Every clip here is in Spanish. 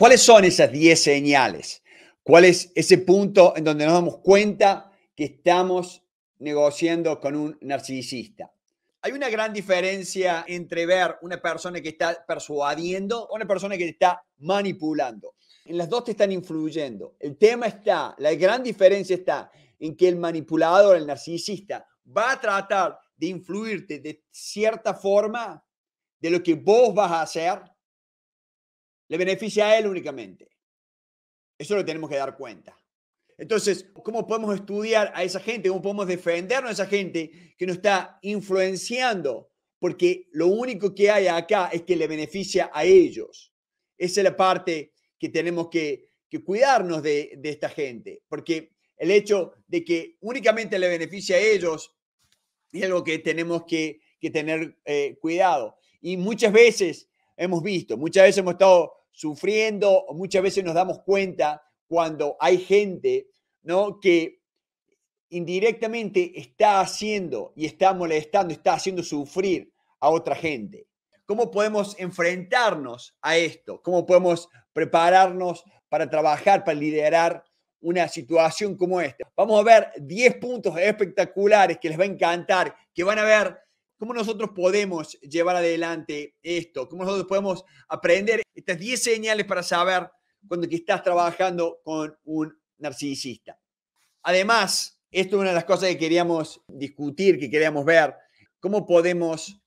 ¿Cuáles son esas 10 señales? ¿Cuál es ese punto en donde nos damos cuenta que estamos negociando con un narcisista? Hay una gran diferencia entre ver una persona que está persuadiendo o una persona que está manipulando. En las dos te están influyendo. El tema está, la gran diferencia está en que el manipulador, el narcisista, va a tratar de influirte de cierta forma de lo que vos vas a hacer le beneficia a él únicamente. Eso lo tenemos que dar cuenta. Entonces, ¿cómo podemos estudiar a esa gente? ¿Cómo podemos defendernos a esa gente que nos está influenciando? Porque lo único que hay acá es que le beneficia a ellos. Esa es la parte que tenemos que, cuidarnos de, esta gente. Porque el hecho de que únicamente le beneficia a ellos es algo que tenemos que, tener eh, cuidado. Y muchas veces hemos visto, muchas veces hemos estado sufriendo, muchas veces nos damos cuenta cuando hay gente, ¿no? Que indirectamente está haciendo y está molestando, está haciendo sufrir a otra gente. ¿Cómo podemos enfrentarnos a esto? ¿Cómo podemos prepararnos para trabajar, para liderar una situación como esta? Vamos a ver 10 puntos espectaculares que les va a encantar, que van a ver cómo nosotros podemos llevar adelante esto, cómo nosotros podemos aprender estas 10 señales para saber cuando que estás trabajando con un narcisista. Además, esto es una de las cosas que queríamos discutir, que queríamos ver, cómo podemos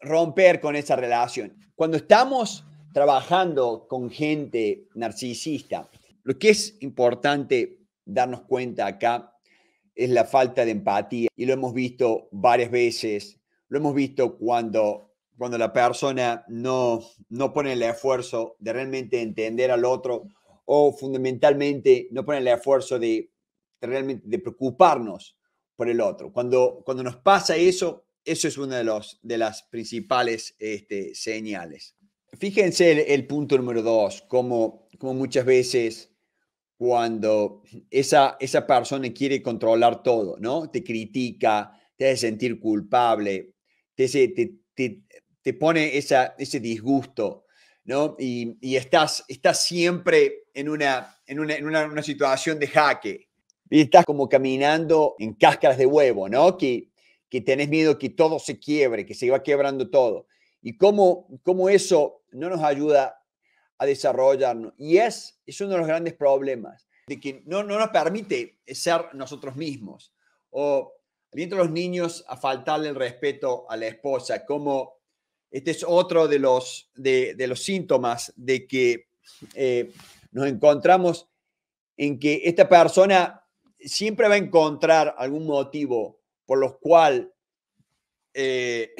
romper con esa relación. Cuando estamos trabajando con gente narcisista, lo que es importante darnos cuenta acá es la falta de empatía y lo hemos visto varias veces lo hemos visto cuando, cuando la persona no, no pone el esfuerzo de realmente entender al otro o fundamentalmente no pone el esfuerzo de, realmente de preocuparnos por el otro. Cuando, cuando nos pasa eso, eso es una de, los, de las principales este, señales. Fíjense el, punto número dos, como, como muchas veces cuando esa, esa persona quiere controlar todo, ¿no? Te critica, te hace sentir culpable, te, te, te pone esa, ese disgusto, ¿no? Y, y estás, estás, siempre en, una, en, una, en una, situación de jaque. Y estás como caminando en cáscaras de huevo, ¿no? Que, que tenés miedo que todo se quiebre, que se va quebrando todo. Y cómo, cómo eso no nos ayuda a desarrollarnos. Y es, es uno de los grandes problemas, de que no, no nos permite ser nosotros mismos. O a los niños a faltarle el respeto a la esposa, como este es otro de los, de, los síntomas de que eh, nos encontramos en que esta persona siempre va a encontrar algún motivo por los cual eh,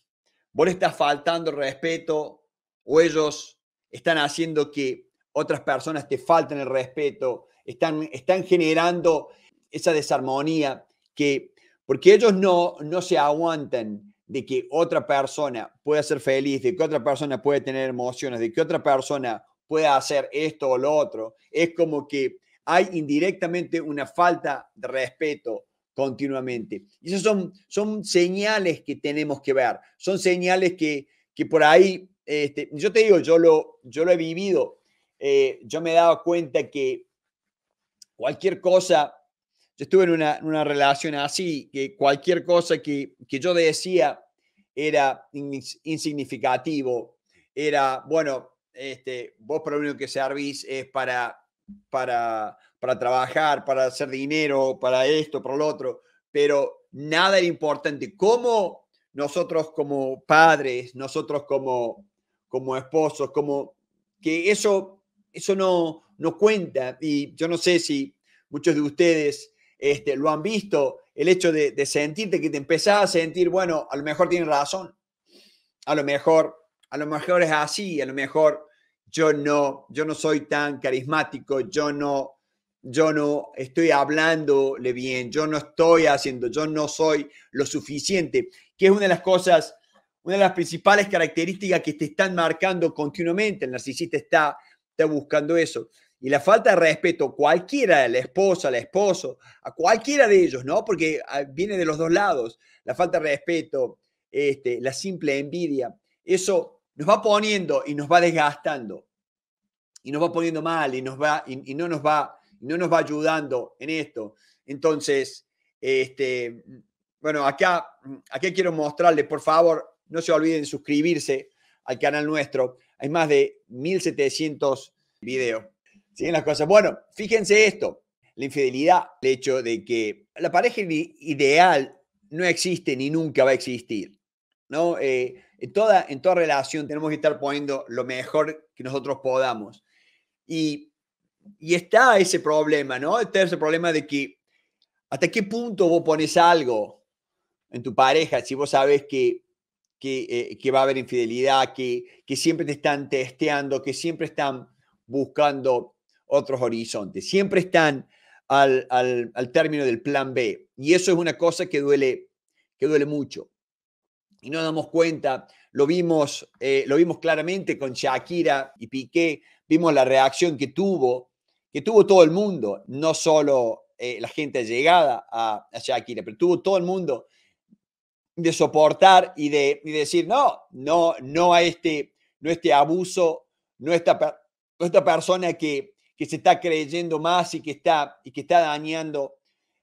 vos le estás faltando respeto o ellos están haciendo que otras personas te falten el respeto, están, están generando esa desarmonía que porque ellos no, no se aguantan de que otra persona pueda ser feliz, de que otra persona puede tener emociones, de que otra persona pueda hacer esto o lo otro. Es como que hay indirectamente una falta de respeto continuamente. Y esas son, son señales que tenemos que ver, son señales que, por ahí, este, yo te digo, yo lo, yo lo he vivido, eh, yo me he dado cuenta que cualquier cosa estuve en una, una, relación así, que cualquier cosa que, yo decía era insignificativo, era, bueno, este, vos por lo único que servís es para, para, para trabajar, para hacer dinero, para esto, para lo otro, pero nada era importante. ¿Cómo nosotros como padres, nosotros como, como esposos, como que eso, eso no, no cuenta? Y yo no sé si muchos de ustedes este, lo han visto, el hecho de, sentirte, que te empezás a sentir, bueno, a lo mejor tienes razón, a lo mejor, a lo mejor es así, a lo mejor yo no, yo no soy tan carismático, yo no, yo no estoy hablándole bien, yo no estoy haciendo, yo no soy lo suficiente, que es una de las cosas, una de las principales características que te están marcando continuamente, el narcisista está, está buscando eso. Y la falta de respeto, cualquiera, la esposa, el esposo, a cualquiera de ellos, ¿no? Porque ah, viene de los dos lados. La falta de respeto, este, la simple envidia, eso nos va poniendo y nos va desgastando. Y nos va poniendo mal y, nos va, y, no, nos va, no nos va ayudando en esto. Entonces, este, bueno, acá, aquí quiero mostrarles, por favor, no se olviden de suscribirse al canal nuestro. Hay más de 1700 videos. Bueno, fíjense esto. La infidelidad, el hecho de que la pareja ideal no existe ni nunca va a existir. ¿no? Eh, en, toda, en toda relación tenemos que estar poniendo lo mejor que nosotros podamos. Y, está ese problema, ¿no? Está ese problema de que hasta qué punto vos pones algo en tu pareja si vos sabes que, eh, que, va a haber infidelidad, que, que siempre te están testeando, que siempre están buscando otros horizontes. Siempre están al, término del plan B. Y eso es una cosa que duele, que duele mucho. Y nos damos cuenta, lo vimos, eh, lo vimos claramente con Shakira y Piqué, vimos la reacción que tuvo, que tuvo todo el mundo, no solo eh, la gente llegada a, Shakira, pero tuvo todo el mundo de soportar y de, decir, no, no, no a este, no este abuso, no esta, no esta persona que, que se está creyendo más y que está, y que está dañando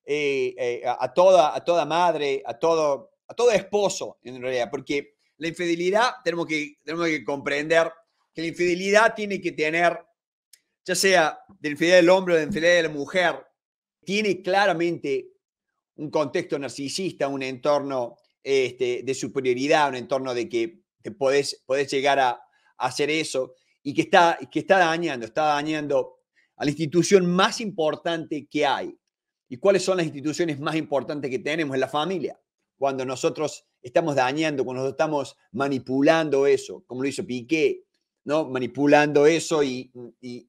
eh, eh, a, toda, a toda madre, a todo, a todo esposo, en realidad, porque la infidelidad tenemos que, tenemos que comprender que la infidelidad tiene que tener, ya sea de la infidelidad del hombre o de la infidelidad de la mujer, tiene claramente un contexto narcisista, un entorno este, de superioridad, un entorno de que te podés, llegar a, hacer eso y que está, que está dañando, está dañando a la institución más importante que hay. ¿Y cuáles son las instituciones más importantes que tenemos en la familia? Cuando nosotros estamos dañando, cuando nosotros estamos manipulando eso, como lo hizo Piqué, ¿no? Manipulando eso y, y,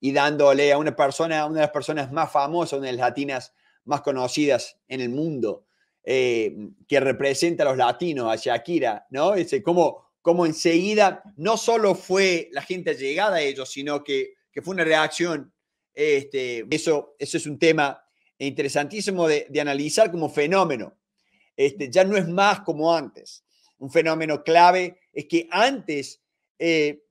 y, dándole a una persona, a una de las personas más famosas, una de las latinas más conocidas en el mundo, eh, que representa a los latinos, a Shakira, ¿no? Ese, como, como enseguida no solo fue la gente llegada a ellos, sino que que fue una reacción. Este, eso, eso es un tema interesantísimo de, analizar como fenómeno. Este, ya no es más como antes. Un fenómeno clave es que antes eh,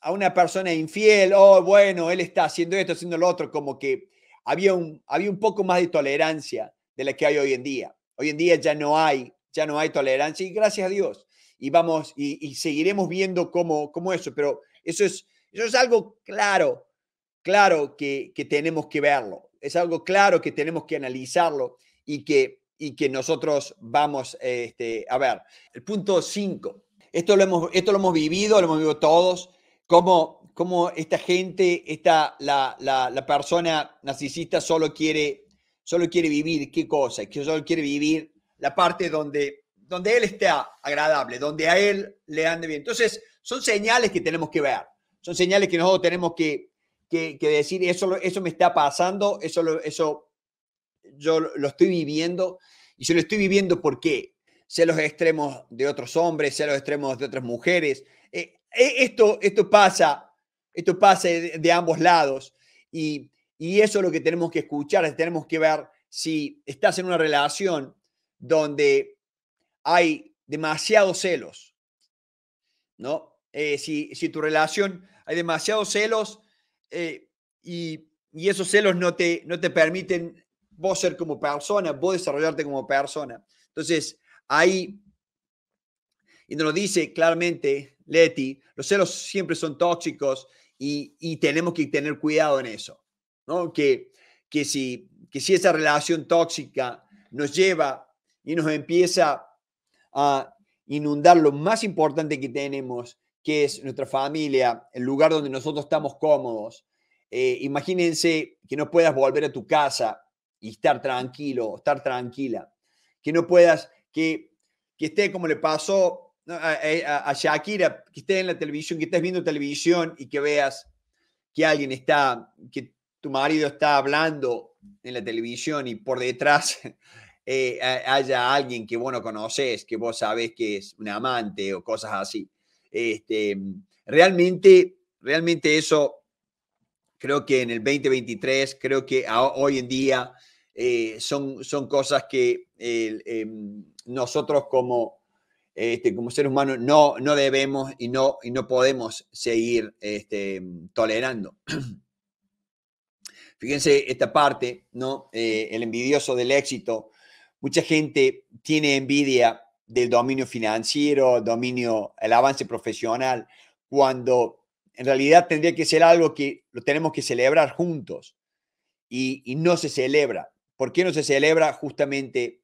a una persona infiel, oh, bueno, él está haciendo esto, haciendo lo otro, como que había un, había un poco más de tolerancia de la que hay hoy en día. Hoy en día ya no hay, ya no hay tolerancia y gracias a Dios. Y vamos, y seguiremos viendo cómo, cómo eso, pero eso es, eso es algo claro, claro que, que tenemos que verlo, es algo claro que tenemos que analizarlo y que, y que nosotros vamos este, a ver. El punto 5, esto, lo hemos, esto lo hemos vivido, lo hemos vivido todos, cómo, cómo esta gente, esta, la, la, la persona narcisista solo quiere, solo quiere vivir, ¿qué cosa? Que solo quiere vivir la parte donde donde él está agradable, donde a él le ande bien. Entonces, son señales que tenemos que ver son señales que nosotros tenemos que, decir, eso, eso me está pasando, eso, eso yo lo estoy viviendo, y yo lo estoy viviendo porque sé los extremos de otros hombres, sé los extremos de otras mujeres. Eh, e, esto, esto pasa, esto pasa de, ambos lados, y, y eso es lo que tenemos que escuchar, tenemos que ver si estás en una relación donde hay demasiados celos, ¿no? Eh, si, si, tu relación hay demasiados celos eh, y, esos celos no te, no te permiten vos ser como persona, vos desarrollarte como persona. Entonces, ahí, y nos lo dice claramente Leti, los celos siempre son tóxicos y, tenemos que tener cuidado en eso, ¿no? Que, si, que si esa relación tóxica nos lleva y nos empieza a inundar lo más importante que tenemos, que es nuestra familia, el lugar donde nosotros estamos cómodos. Eh, imagínense que no puedas volver a tu casa y estar tranquilo, estar tranquila, que no puedas, que, que esté como le pasó a, Shakira, que esté en la televisión, que estés viendo televisión y que veas que alguien está, que tu marido está hablando en la televisión y por detrás eh, haya alguien que vos no conoces, que vos sabes que es un amante o cosas así. Este, realmente, realmente eso creo que en el 2023, creo que hoy en día eh, son, son cosas que em, nosotros como, este, como seres humanos no, no debemos y no, y no podemos seguir este, em, tolerando. Fíjense esta parte, ¿no? Eh, el envidioso del éxito. Mucha gente tiene envidia del dominio financiero, dominio, el avance profesional, cuando en realidad tendría que ser algo que lo tenemos que celebrar juntos y, no se celebra. ¿Por qué no se celebra? Justamente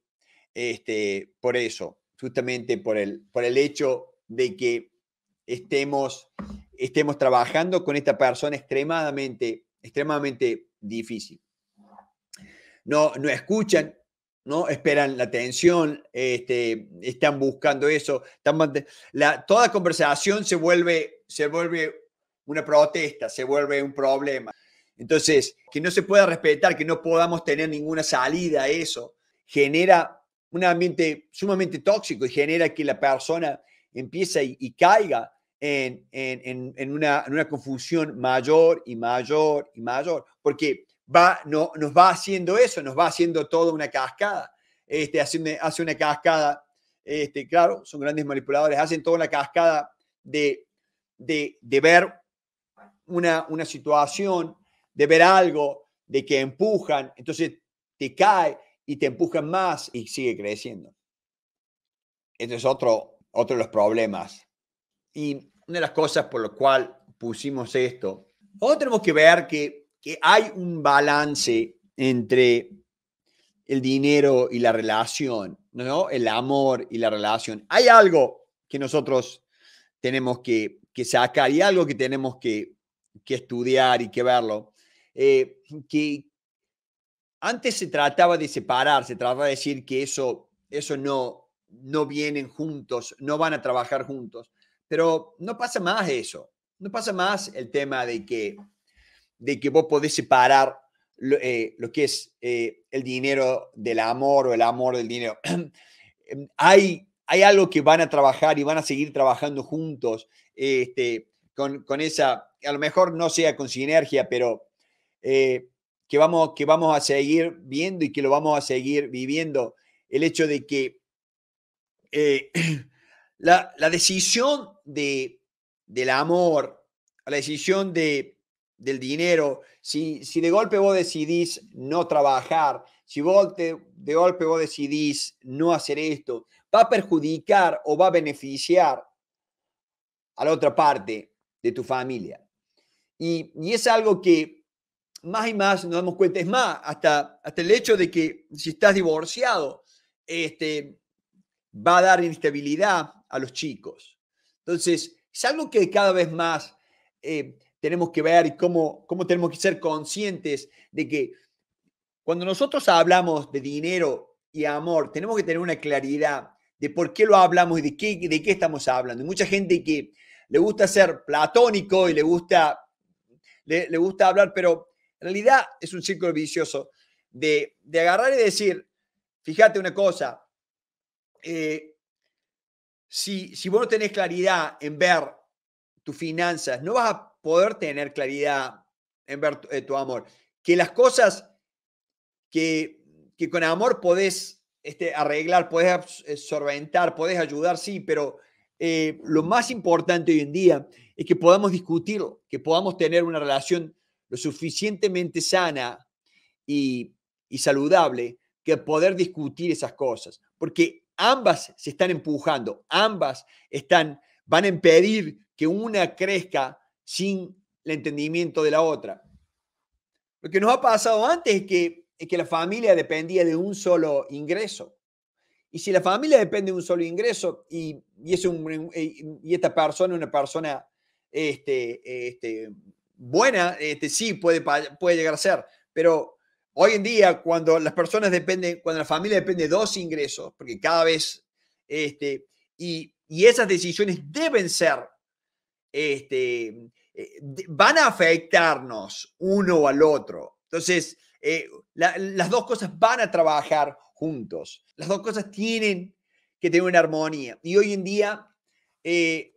este, por eso, justamente por el, por el hecho de que estemos, estemos trabajando con esta persona extremadamente, extremadamente difícil. No, no escuchan, ¿no? Esperan la atención, este, están buscando eso. la, toda conversación se vuelve, se vuelve una protesta, se vuelve un problema. Entonces, que no se pueda respetar, que no podamos tener ninguna salida a eso, genera un ambiente sumamente tóxico y genera que la persona empiece y, caiga en, en, una, en una confusión mayor y mayor y mayor. Porque no, nos va haciendo eso, nos va haciendo toda una cascada. Este, hace, una, cascada, este, claro, son grandes manipuladores, hacen toda una cascada de, de, ver una, una situación, de ver algo, de que empujan, entonces te cae y te empujan más y sigue creciendo. Este es otro, otro de los problemas. Y una de las cosas por lo cual pusimos esto, o tenemos que ver que que hay un balance entre el dinero y la relación, ¿no? El amor y la relación. Hay algo que nosotros tenemos que, que sacar y algo que tenemos que, estudiar y que verlo. Eh, que antes se trataba de separarse, se trataba de decir que eso, eso no, no vienen juntos, no van a trabajar juntos. Pero no pasa más eso. No pasa más el tema de que de que vos podés separar lo, eh, que es eh, el dinero del amor o el amor del dinero. Em, hay, hay algo que van a trabajar y van a seguir trabajando juntos este, con, esa, a lo mejor no sea con sinergia, pero eh, que, vamos, que vamos a seguir viendo y que lo vamos a seguir viviendo. El hecho de que la, decisión de, del amor, la decisión de del dinero, si, de golpe vos decidís no trabajar, si vos de golpe vos decidís no hacer esto, va a perjudicar o va a beneficiar a la otra parte de tu familia. Y, es algo que más y más nos damos cuenta, es más, hasta, hasta el hecho de que si estás divorciado, este, va a dar inestabilidad a los chicos. Entonces, es algo que cada vez más eh, tenemos que ver cómo, cómo tenemos que ser conscientes de que cuando nosotros hablamos de dinero y amor, tenemos que tener una claridad de por qué lo hablamos y de qué, de qué estamos hablando. Hay mucha gente que le gusta ser platónico y le gusta, le, gusta hablar, pero en realidad es un círculo vicioso de, agarrar y decir, fíjate una cosa, eh, si, si vos no tenés claridad en ver tus finanzas, no vas a poder tener claridad en ver tu, eh, amor. Que las cosas que, con amor podés este, arreglar, podés eh, solventar, podés ayudar, sí, pero eh, lo más importante hoy en día es que podamos discutir, que podamos tener una relación lo suficientemente sana y, saludable que poder discutir esas cosas, porque ambas se están empujando, ambas están, van a impedir que una crezca sin el entendimiento de la otra. Lo que nos ha pasado antes es que, que la familia dependía de un solo ingreso. Y si la familia depende de un solo ingreso y, es y esta persona es una persona este, este, buena, este, sí puede, puede llegar a ser, pero hoy en día cuando las personas dependen, cuando la familia depende de dos ingresos, porque cada vez, este, y, y esas decisiones deben ser este, mm, eh, van a afectarnos uno al otro. Entonces, eh, las dos cosas van a trabajar juntos. Las dos cosas tienen que tener una armonía. Y hoy en día eh,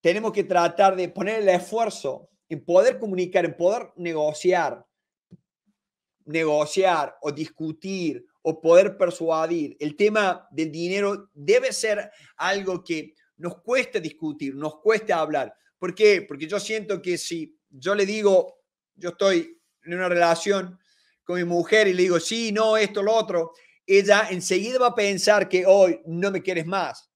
tenemos que tratar de poner el esfuerzo en poder comunicar, en poder negociar, negociar o discutir o poder persuadir. El tema del dinero debe ser algo que nos cuesta discutir, nos cuesta hablar. ¿Por qué? Porque yo siento que si yo le digo, yo estoy en una relación con mi mujer y le digo, sí, no, esto, lo otro, ella enseguida va a pensar que hoy oh, no me quieres más.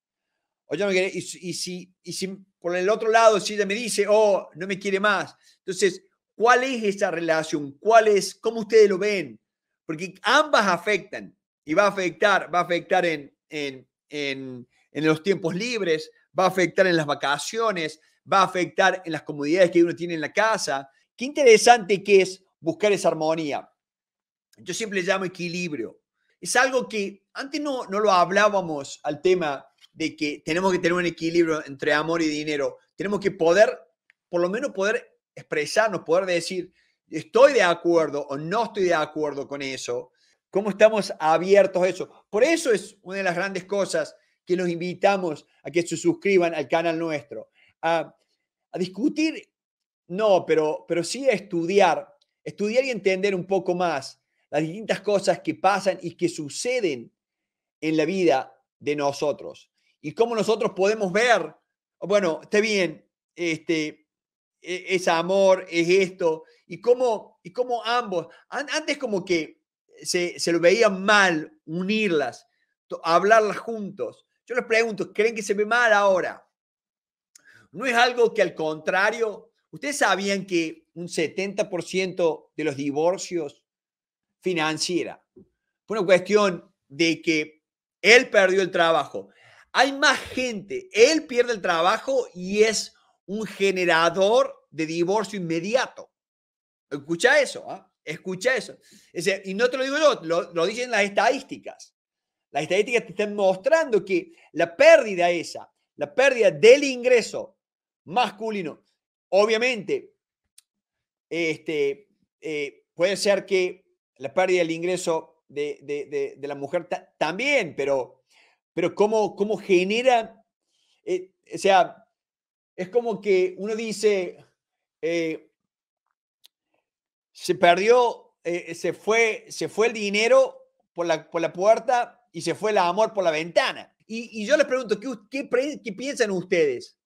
O no y, si, y si por el otro lado, si ella me dice, oh, no me quiere más. Entonces, ¿cuál es esa relación? ¿Cuál es, cómo ustedes lo ven? Porque ambas afectan y va a afectar, va a afectar en, en en los tiempos libres, va a afectar en las vacaciones, va a afectar en las comodidades que uno tiene en la casa. Qué interesante que es buscar esa armonía. Yo siempre llamo equilibrio. Es algo que antes no, no lo hablábamos al tema de que tenemos que tener un equilibrio entre amor y dinero. Tenemos que poder, por lo menos poder expresarnos, poder decir, estoy de acuerdo o no estoy de acuerdo con eso. ¿Cómo estamos abiertos a eso? Por eso es una de las grandes cosas que los invitamos a que se suscriban al canal nuestro. A, a discutir, no, pero, pero sí a estudiar, estudiar y entender un poco más las distintas cosas que pasan y que suceden en la vida de nosotros y cómo nosotros podemos ver, bueno, está bien, este, e, es amor, es esto, y cómo, y cómo ambos, antes como que se, se lo veían mal unirlas, hablarlas juntos, yo les pregunto, ¿creen que se ve mal ahora? ¿No es algo que al contrario, ustedes sabían que un 70% de los divorcios financiera fue una cuestión de que él perdió el trabajo? Hay más gente, él pierde el trabajo y es un generador de divorcio inmediato. Escucha eso, ¿ah? escucha eso. y no te lo digo yo, lo dicen las estadísticas. Las estadísticas te están mostrando que la pérdida esa, la pérdida del ingreso masculino, obviamente, este, eh, puede ser que la pérdida del ingreso de, la mujer también, pero, pero cómo, cómo genera, eh, o sea, es como que uno dice, eh, se perdió, se, fue, se fue el dinero por la, por la puerta y se fue el amor por la ventana. Y, y yo les pregunto, ¿qué, qué, piensan ustedes?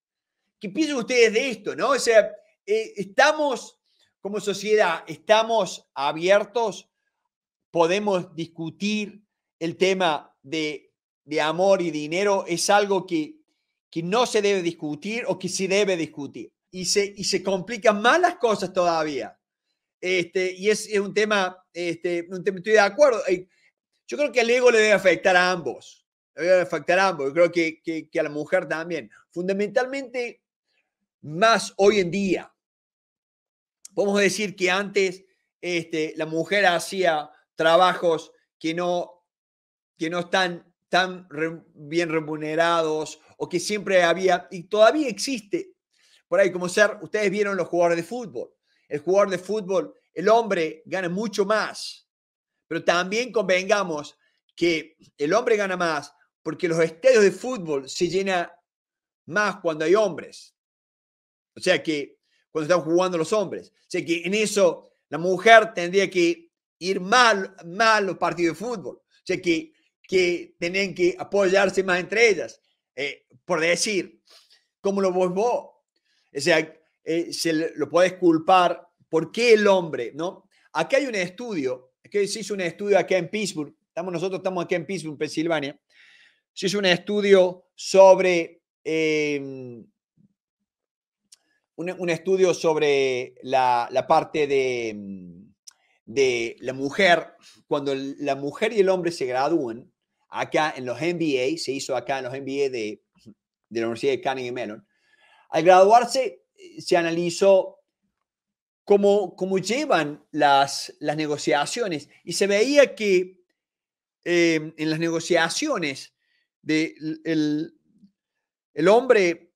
¿Qué piensan ustedes de esto? ¿no? O sea, eh, estamos como sociedad, estamos abiertos, podemos discutir el tema de, de amor y dinero, es algo que, que no se debe discutir o que se debe discutir. Y se, y se complican más las cosas todavía. Este, y es, es un tema, este, un tema, estoy de acuerdo. Eh, yo creo que el ego le debe afectar a ambos. Le debe afectar a ambos. Yo creo que, a la mujer también. Fundamentalmente, más hoy en día. Podemos decir que antes este, la mujer hacía trabajos que no, que no están tan bien remunerados o que siempre había, y todavía existe, por ahí como ser, ustedes vieron los jugadores de fútbol. El jugador de fútbol, el hombre gana mucho más pero también convengamos que el hombre gana más porque los estadios de fútbol se llenan más cuando hay hombres. O sea que cuando están jugando los hombres. O sea que en eso la mujer tendría que ir mal, mal los partidos de fútbol. O sea que, que tienen que apoyarse más entre ellas. Eh, por decir, como lo vos vos. O sea, eh, se lo podés culpar. ¿Por qué el hombre? ¿no? aquí hay un estudio que se hizo un estudio acá en Pittsburgh, estamos, nosotros estamos acá en Pittsburgh, Pensilvania, se hizo un estudio sobre, em, un, estudio sobre la, parte de, em, de la mujer, cuando la mujer y el hombre se gradúan, acá en los MBA, se hizo acá en los MBA de, de la Universidad de Carnegie Mellon, al graduarse eh, se analizó cómo, llevan las, negociaciones. Y se veía que em, en las negociaciones de el, hombre,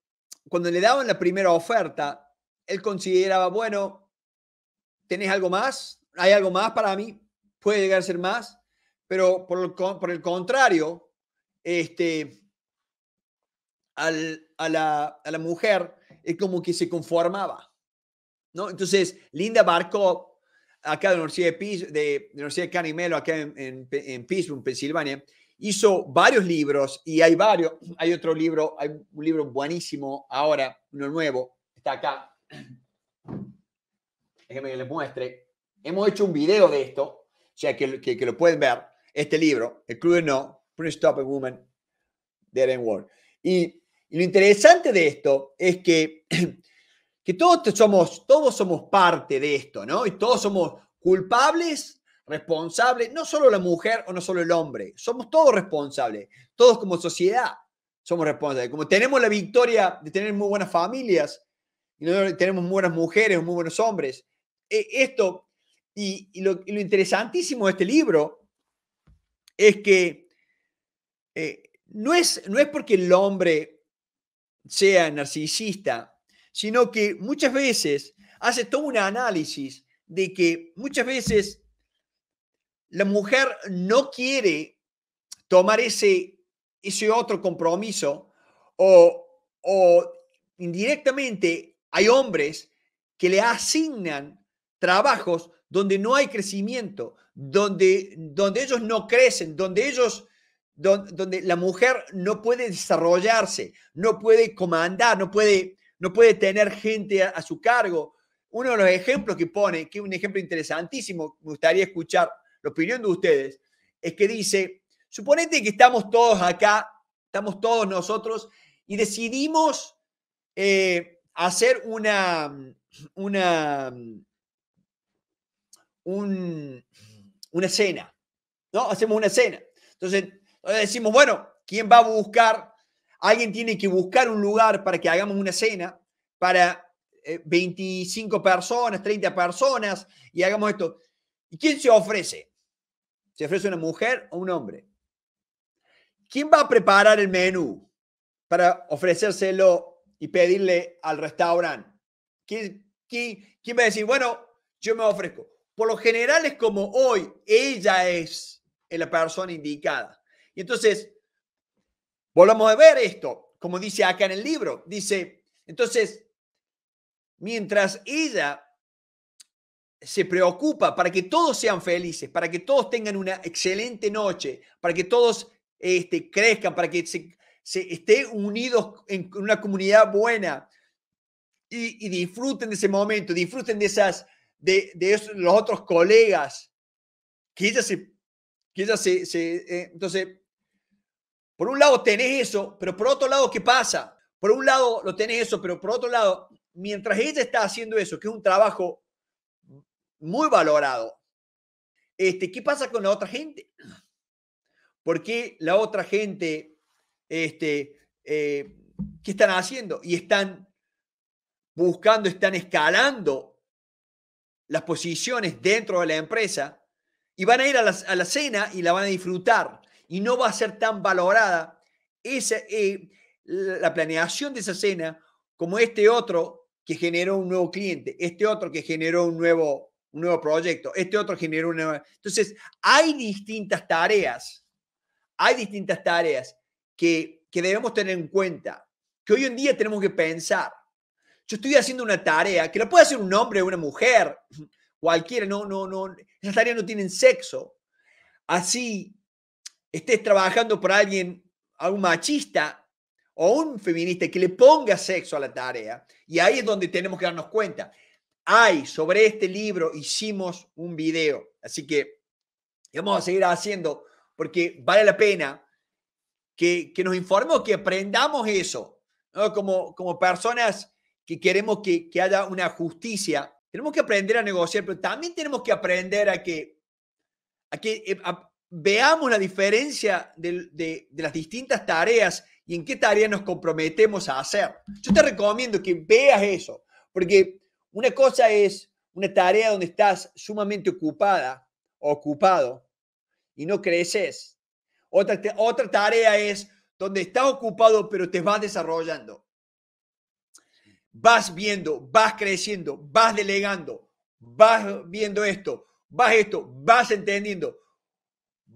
cuando le daban la primera oferta, él consideraba, bueno, ¿tenés algo más? ¿Hay algo más para mí? ¿Puede llegar a ser más? Pero por el, contrario, este, a la mujer, es como que se conformaba. ¿no? Entonces, Linda Barco, acá de la Universidad de, Pis, de, Canimelo, acá en, en, en, Pittsburgh, Pensilvania, hizo varios libros y hay varios, hay otro libro, hay un libro buenísimo ahora, uno nuevo, está acá. Déjenme que les muestre. Hemos hecho un video de esto, o sea, que, que, lo pueden ver, este libro, El Club No, Prince Stop a Woman, Dead and World. y lo interesante de esto es que que todos somos, todos somos parte de esto, ¿no? Y todos somos culpables, responsables, no solo la mujer o no solo el hombre, somos todos responsables, todos como sociedad somos responsables. Como tenemos la victoria de tener muy buenas familias, y tenemos muy buenas mujeres muy buenos hombres, e, esto, y, lo, interesantísimo de este libro es que eh, no, es, no es porque el hombre sea narcisista, sino que muchas veces hace todo un análisis de que muchas veces la mujer no quiere tomar ese, ese otro compromiso o, indirectamente hay hombres que le asignan trabajos donde no hay crecimiento, donde, donde ellos no crecen, donde ellos donde, la mujer no puede desarrollarse, no puede comandar, no puede no puede tener gente a, su cargo. Uno de los ejemplos que pone, que es un ejemplo interesantísimo, me gustaría escuchar la opinión de ustedes, es que dice, suponete que estamos todos acá, estamos todos nosotros, y decidimos eh, hacer una, una, una cena, ¿no? Hacemos una cena. Entonces, decimos, bueno, ¿quién va a buscar Alguien tiene que buscar un lugar para que hagamos una cena para 25 eh, personas, 30 personas y hagamos esto. ¿Y quién se ofrece? ¿Se ofrece una mujer o un hombre? ¿Quién va a preparar el menú para ofrecérselo y pedirle al restaurante? ¿Quién, quién va a decir, bueno, yo me ofrezco? Por lo general es como hoy, ella es la persona indicada. Y entonces, Volvamos a ver esto, como dice acá en el libro. Dice, entonces, mientras ella se preocupa para que todos sean felices, para que todos tengan una excelente noche, para que todos este, crezcan, para que se, estén unidos en una comunidad buena y, disfruten de ese momento, disfruten de esas, de, los otros colegas, que ella se, se, eh, entonces por un lado tenés eso, pero por otro lado, ¿qué pasa? Por un lado lo tenés eso, pero por otro lado, mientras ella está haciendo eso, que es un trabajo muy valorado, este, ¿qué pasa con la otra gente? ¿Por qué la otra gente, este, eh, qué están haciendo? Y están buscando, están escalando las posiciones dentro de la empresa y van a ir a la cena y la van a disfrutar y no va a ser tan valorada eh, la planeación de esa cena como este otro que generó un nuevo cliente, este otro que generó un nuevo, un nuevo proyecto, este otro generó una nueva... Entonces, hay distintas tareas, hay distintas tareas que, debemos tener en cuenta, que hoy en día tenemos que pensar. Yo estoy haciendo una tarea que la puede hacer un hombre o una mujer, cualquiera, no, no, no, esas tareas no tienen sexo. Así estés trabajando por alguien, a un machista o un feminista que le ponga sexo a la tarea. Y ahí es donde tenemos que darnos cuenta. Hay, sobre este libro hicimos un video, así que vamos a seguir haciendo porque vale la pena que, nos informemos, que aprendamos eso, como, como personas que queremos que, haya una justicia. Tenemos que aprender a negociar, pero también tenemos que aprender a que, que eh, veamos la diferencia de, las distintas tareas y en qué tarea nos comprometemos a hacer. Yo te recomiendo que veas eso, porque una cosa es una tarea donde estás sumamente ocupada ocupado y no creces. Otra, otra tarea es donde estás ocupado pero te vas desarrollando. Vas viendo, vas creciendo, vas delegando, vas viendo esto, vas esto, vas entendiendo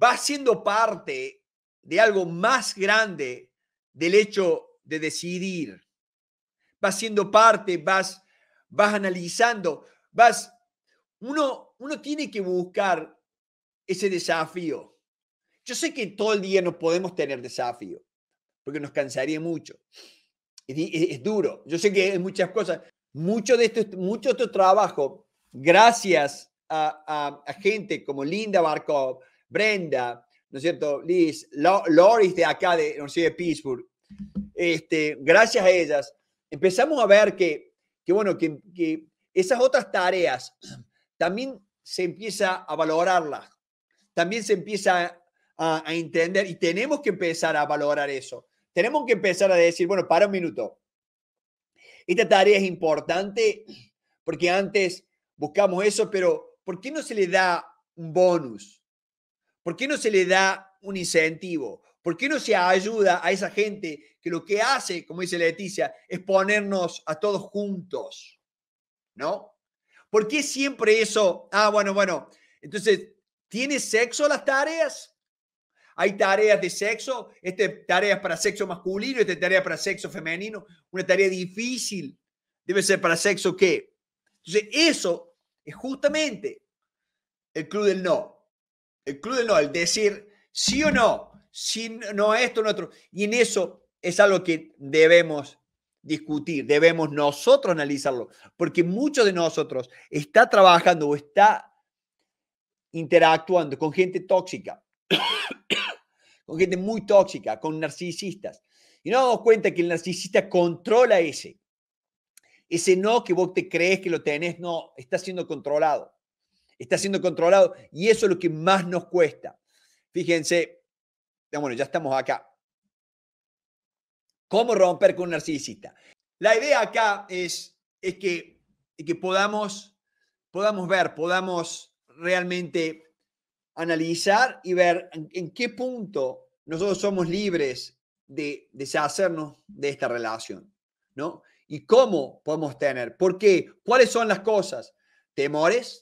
va siendo parte de algo más grande del hecho de decidir. Vas siendo parte, vas, vas analizando, vas... Uno, uno tiene que buscar ese desafío. Yo sé que todo el día no podemos tener desafío, porque nos cansaría mucho. Es, duro. Yo sé que hay muchas cosas. Mucho de esto, mucho de trabajo, gracias a, gente como Linda Barkov, Brenda, ¿no es cierto? Liz, Loris de acá, de, no Pittsburgh. Este, gracias a ellas, empezamos a ver que, que bueno, que, que esas otras tareas también se empieza a valorarlas, también se empieza a, a, entender y tenemos que empezar a valorar eso. Tenemos que empezar a decir, bueno, para un minuto, esta tarea es importante porque antes buscamos eso, pero ¿por qué no se le da un bonus? ¿Por qué no se le da un incentivo? ¿Por qué no se ayuda a esa gente que lo que hace, como dice Leticia, es ponernos a todos juntos? ¿No? ¿Por qué siempre eso? Ah, bueno, bueno. Entonces, ¿tiene sexo las tareas? Hay tareas de sexo, este tareas para sexo masculino, esta tarea para sexo femenino, una tarea difícil. Debe ser para sexo qué? Entonces, eso es justamente el club del no el club decir sí o no, si no esto, no otro. Y en eso es algo que debemos discutir, debemos nosotros analizarlo, porque muchos de nosotros está trabajando o está interactuando con gente tóxica, con gente muy tóxica, con narcisistas. Y nos damos cuenta que el narcisista controla ese. Ese no que vos te crees que lo tenés, no, está siendo controlado está siendo controlado y eso es lo que más nos cuesta. Fíjense, bueno, ya estamos acá. ¿Cómo romper con un narcisista? La idea acá es, es que, que podamos, podamos ver, podamos realmente analizar y ver en, qué punto nosotros somos libres de deshacernos de esta relación, ¿no? Y cómo podemos tener, por qué, cuáles son las cosas, temores,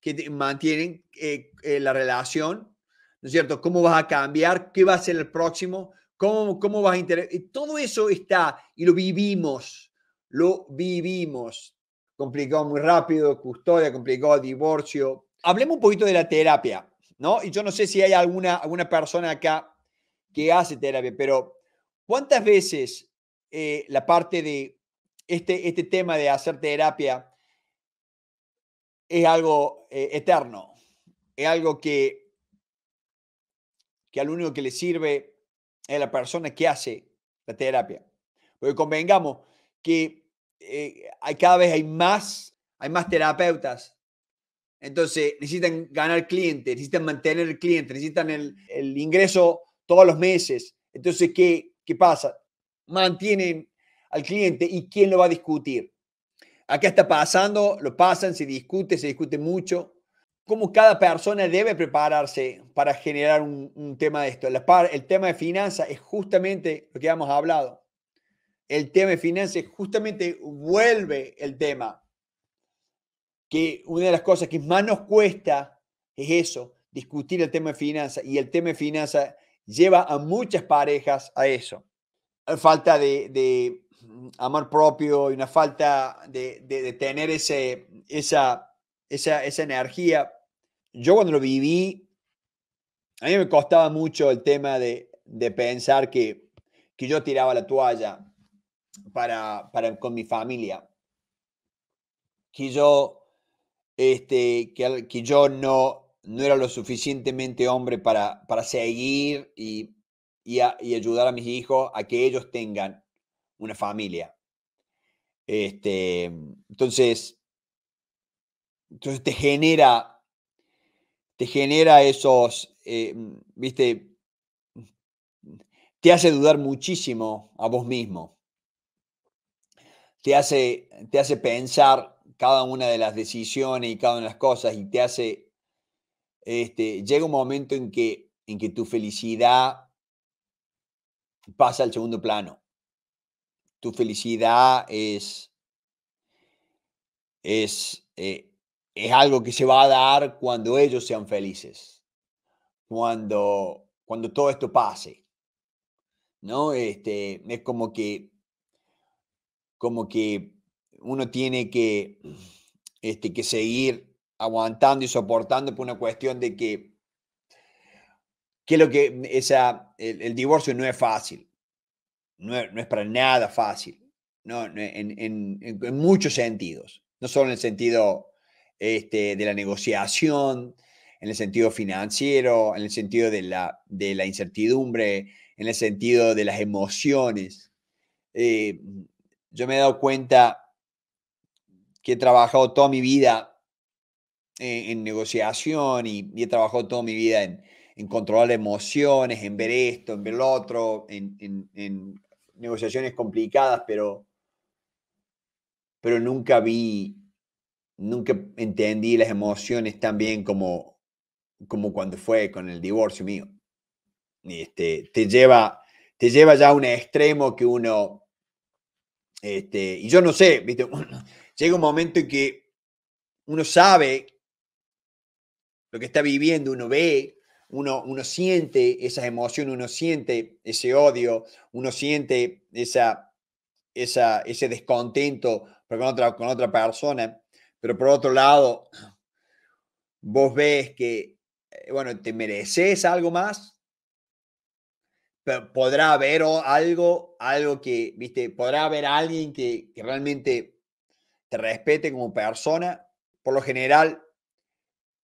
que mantienen eh, eh, la relación, ¿no es cierto? ¿Cómo vas a cambiar? ¿Qué va a ser el próximo? ¿Cómo, cómo vas a interactuar? Todo eso está y lo vivimos, lo vivimos. Complicado muy rápido, custodia, complicado divorcio. Hablemos un poquito de la terapia, ¿no? Y yo no sé si hay alguna, alguna persona acá que hace terapia, pero ¿cuántas veces eh, la parte de este, este tema de hacer terapia es algo eh, eterno, es algo que, que al único que le sirve es la persona que hace la terapia. Porque convengamos que eh, hay, cada vez hay más, hay más terapeutas. Entonces necesitan ganar clientes, necesitan mantener el cliente, necesitan el, el ingreso todos los meses. Entonces, ¿qué, ¿qué pasa? Mantienen al cliente y quién lo va a discutir. Acá está pasando, lo pasan, se discute, se discute mucho. ¿Cómo cada persona debe prepararse para generar un, tema de esto? el tema de finanzas es justamente lo que hemos hablado. El tema de finanzas justamente vuelve el tema. Que una de las cosas que más nos cuesta es eso, discutir el tema de finanzas. Y el tema de finanzas lleva a muchas parejas a eso. Falta de amor propio y una falta de, tener ese, esa, esa, energía. Yo cuando lo viví, a mí me costaba mucho el tema de, pensar que, yo tiraba la toalla para, con mi familia, que yo, este, que, que yo no, no era lo suficientemente hombre para, para seguir y, y ayudar a mis hijos a que ellos tengan una familia. Este, entonces, entonces te genera, te genera esos, eh, viste, te hace dudar muchísimo a vos mismo. Te hace, te hace pensar cada una de las decisiones y cada una de las cosas y te hace, este, llega un momento en que, en que tu felicidad pasa al segundo plano. Tu felicidad es, es, eh, es algo que se va a dar cuando ellos sean felices, cuando, cuando todo esto pase. ¿No? Este, es como que, como que uno tiene que, este, que seguir aguantando y soportando por una cuestión de que, lo que el divorcio no es fácil no, es para nada fácil, en, muchos sentidos, no solo en el sentido este, de la negociación, en el sentido financiero, en el sentido de la, de la incertidumbre, en el sentido de las emociones. Eh, yo me he dado cuenta que he trabajado toda mi vida e, en, negociación y, he trabajado toda mi vida en, controlar emociones, en ver esto, en ver lo otro, en negociaciones complicadas, pero, pero nunca vi, nunca entendí las emociones tan bien como, como cuando fue con el divorcio mío. Este, te, lleva, te lleva ya a un extremo que uno, este, y yo no sé, ¿viste? llega un momento en que uno sabe lo que está viviendo, uno ve uno, uno siente esas emociones, uno siente ese odio, uno siente esa, esa, ese descontento con otra, con otra persona, pero por otro lado, vos ves que, eh, bueno, te mereces algo más, podrá haber algo, algo que, viste, podrá haber alguien que, que realmente te respete como persona. Por lo general,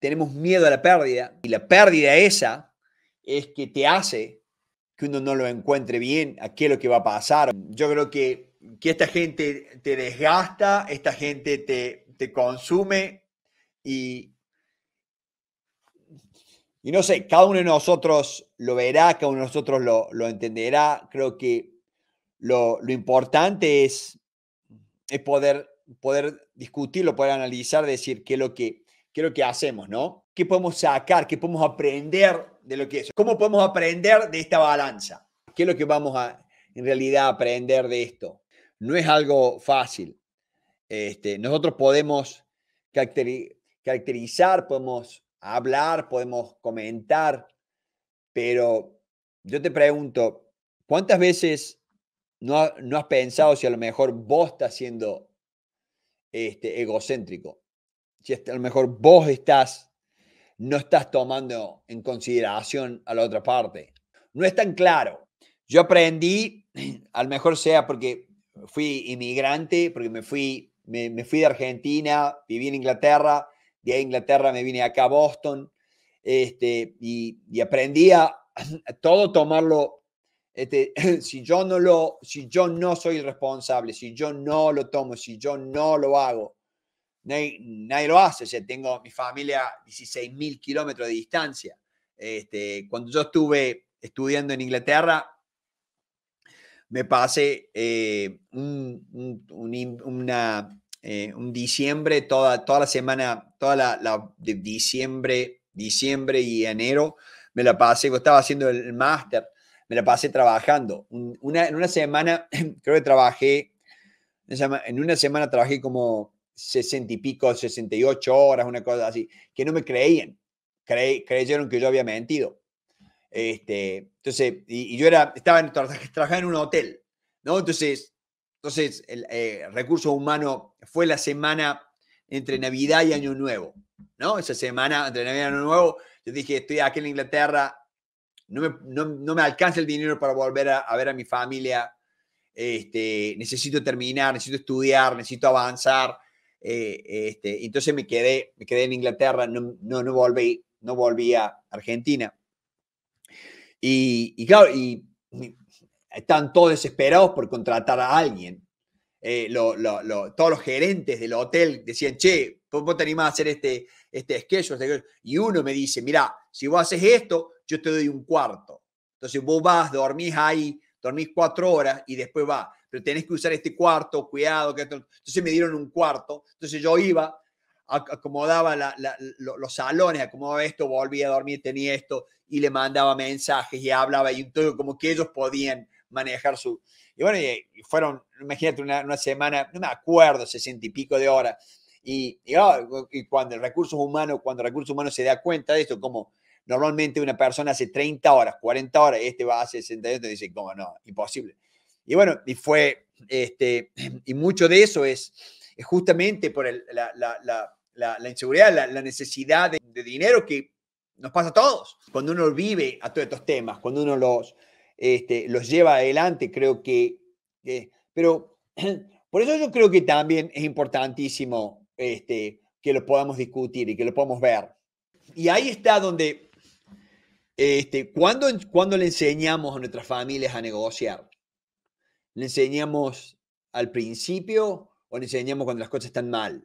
tenemos miedo a la pérdida y la pérdida esa es que te hace que uno no lo encuentre bien, a qué es lo que va a pasar. Yo creo que, esta gente te desgasta, esta gente te, consume y, y no sé, cada uno de nosotros lo verá, cada uno de nosotros lo, entenderá. Creo que lo, importante es, es poder, poder discutirlo, poder analizar, decir qué es lo que ¿Qué es lo que hacemos, no? ¿Qué podemos sacar? ¿Qué podemos aprender de lo que es? ¿Cómo podemos aprender de esta balanza? ¿Qué es lo que vamos a, en realidad, aprender de esto? No es algo fácil. Este, nosotros podemos caracterizar, podemos hablar, podemos comentar, pero yo te pregunto, ¿cuántas veces no, has pensado si a lo mejor vos estás siendo este, egocéntrico? si a lo mejor vos estás, no estás tomando en consideración a la otra parte. No es tan claro. Yo aprendí, a lo mejor sea porque fui inmigrante, porque me fui, me, fui de Argentina, viví en Inglaterra, de Inglaterra me vine acá a Boston, este, y, aprendí a, todo tomarlo este, si yo no lo, si yo no soy responsable, si yo no lo tomo, si yo no lo hago, nadie, lo hace. O sea, tengo mi familia 16.000 kilómetros de distancia. Este, cuando yo estuve estudiando en Inglaterra, me pasé eh, un, un, una, eh, un, diciembre, toda, toda la semana, toda la, la, de diciembre, diciembre y enero, me la pasé, yo estaba haciendo el máster, me la pasé trabajando. una, en una semana, creo que trabajé, en una semana trabajé como 60 y pico, 68 horas, una cosa así, que no me creían, creyeron que yo había mentido. Este, entonces, y, yo era, estaba en, trabajaba en un hotel, ¿no? Entonces, entonces el eh, recurso humano fue la semana entre Navidad y Año Nuevo, ¿no? Esa semana entre Navidad y Año Nuevo, yo dije, estoy aquí en Inglaterra, no me, no, me alcanza el dinero para volver a, a ver a mi familia, este, necesito terminar, necesito estudiar, necesito avanzar, eh, este, entonces me quedé, me quedé en Inglaterra, no, no, volví, no volví a Argentina. Y, claro, están todos desesperados por contratar a alguien. Eh, todos los gerentes del hotel decían, che, vos te animás a hacer este, este sketch. Este y uno me dice, mira, si vos haces esto, yo te doy un cuarto. Entonces vos vas, dormís ahí, dormís cuatro horas y después vas pero tenés que usar este cuarto, cuidado. Que Entonces me dieron un cuarto. Entonces yo iba, acomodaba los salones, acomodaba esto, volvía a dormir, tenía esto, y le mandaba mensajes y hablaba, y todo como que ellos podían manejar su... Y bueno, fueron, imagínate, una, una, semana, no me acuerdo, sesenta y pico de horas. Ah, y, cuando el recurso humano, cuando el recurso humano se da cuenta de esto, como normalmente una persona hace 30 horas, 40 horas, este va a sesenta y dice, como no, imposible. Y bueno, y fue, este, y mucho de eso es, justamente por la, la, la, inseguridad, la, necesidad de, dinero que nos pasa a todos. Cuando uno vive a todos estos temas, cuando uno los, este, los lleva adelante, creo que... Eh, pero por eso yo creo que también es importantísimo este, que lo podamos discutir y que lo podamos ver. Y ahí está donde, este, cuando, cuando le enseñamos a nuestras familias a negociar, ¿Le enseñamos al principio o le enseñamos cuando las cosas están mal?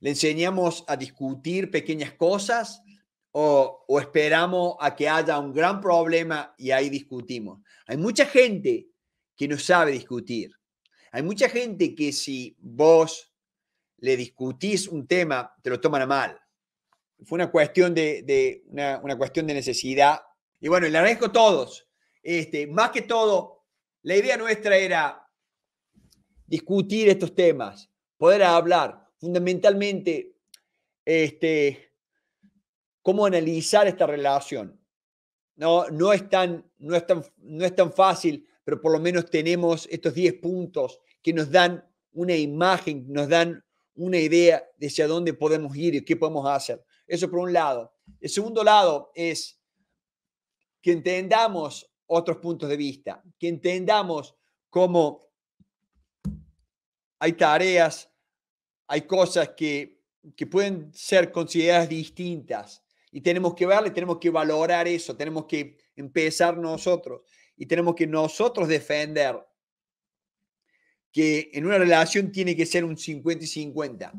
¿Le enseñamos a discutir pequeñas cosas o, esperamos a que haya un gran problema y ahí discutimos? Hay mucha gente que no sabe discutir. Hay mucha gente que si vos le discutís un tema, te lo toman a mal. Fue una cuestión de, una, cuestión de necesidad. Y bueno, le agradezco a todos. Este, más que todo, la idea nuestra era discutir estos temas, poder hablar fundamentalmente este, cómo analizar esta relación. No, no, es tan, no, tan, no es tan fácil, pero por lo menos tenemos estos 10 puntos que nos dan una imagen, nos dan una idea de hacia dónde podemos ir y qué podemos hacer. Eso por un lado. El segundo lado es que entendamos otros puntos de vista, que entendamos cómo hay tareas, hay cosas que, que pueden ser consideradas distintas y tenemos que verle, tenemos que valorar eso, tenemos que empezar nosotros y tenemos que nosotros defender que en una relación tiene que ser un 50 y 50.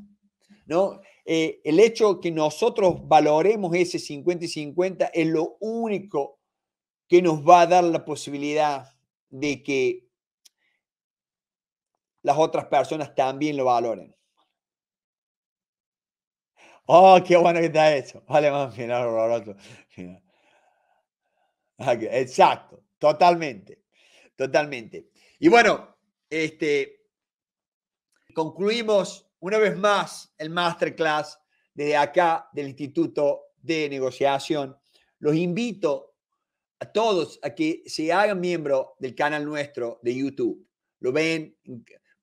¿no? Eh, el hecho que nosotros valoremos ese 50 y 50 es lo único que nos va a dar la posibilidad de que las otras personas también lo valoren. Oh, qué bueno que está hecho. Vale, más final horroroso. Exacto, totalmente, totalmente. Y bueno, este, concluimos una vez más el masterclass desde acá del Instituto de Negociación. Los invito a todos a que se hagan miembro del canal nuestro de YouTube. Lo ven,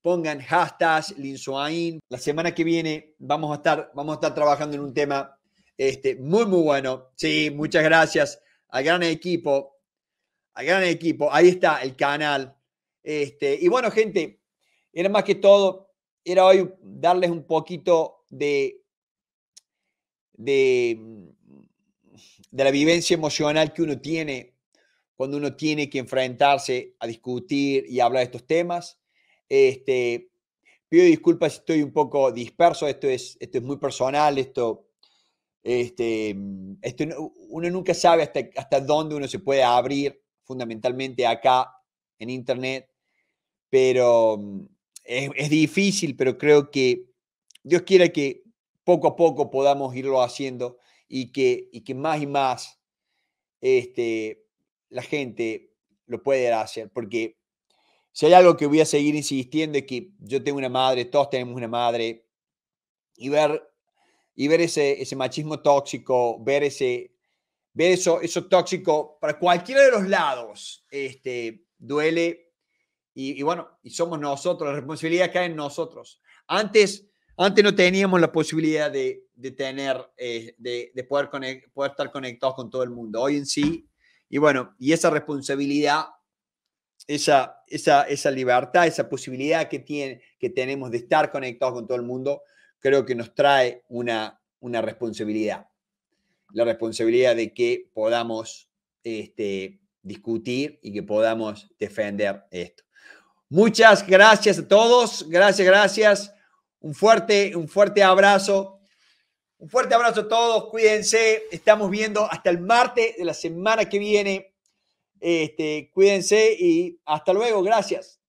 pongan hashtag, Linsoain. La semana que viene vamos a estar, vamos a estar trabajando en un tema este, muy, muy bueno. Sí, muchas gracias al gran equipo, al gran equipo. Ahí está el canal. Este, y bueno, gente, era más que todo, era hoy darles un poquito de, de de la vivencia emocional que uno tiene cuando uno tiene que enfrentarse a discutir y hablar de estos temas. Este, pido disculpas si estoy un poco disperso, esto es, esto es muy personal, esto, este, uno nunca sabe hasta, hasta dónde uno se puede abrir, fundamentalmente acá en Internet, pero es, es difícil, pero creo que Dios quiera que poco a poco podamos irlo haciendo y que, y que más y más este, la gente lo puede hacer, porque si hay algo que voy a seguir insistiendo es que yo tengo una madre, todos tenemos una madre, y ver, y ver ese, ese machismo tóxico, ver, ese, ver eso, eso tóxico para cualquiera de los lados, este, duele, y, bueno, y somos nosotros, la responsabilidad cae en nosotros. Antes antes no teníamos la posibilidad de, tener, eh, de, poder, poder estar conectados con todo el mundo. Hoy en sí, y bueno, y esa responsabilidad, esa, esa, libertad, esa posibilidad que, tiene, que tenemos de estar conectados con todo el mundo, creo que nos trae una, una responsabilidad. La responsabilidad de que podamos este, discutir y que podamos defender esto. Muchas gracias a todos. Gracias, gracias. Un fuerte, un fuerte abrazo. Un fuerte abrazo a todos, cuídense, estamos viendo hasta el martes de la semana que viene. Este, cuídense y hasta luego, gracias.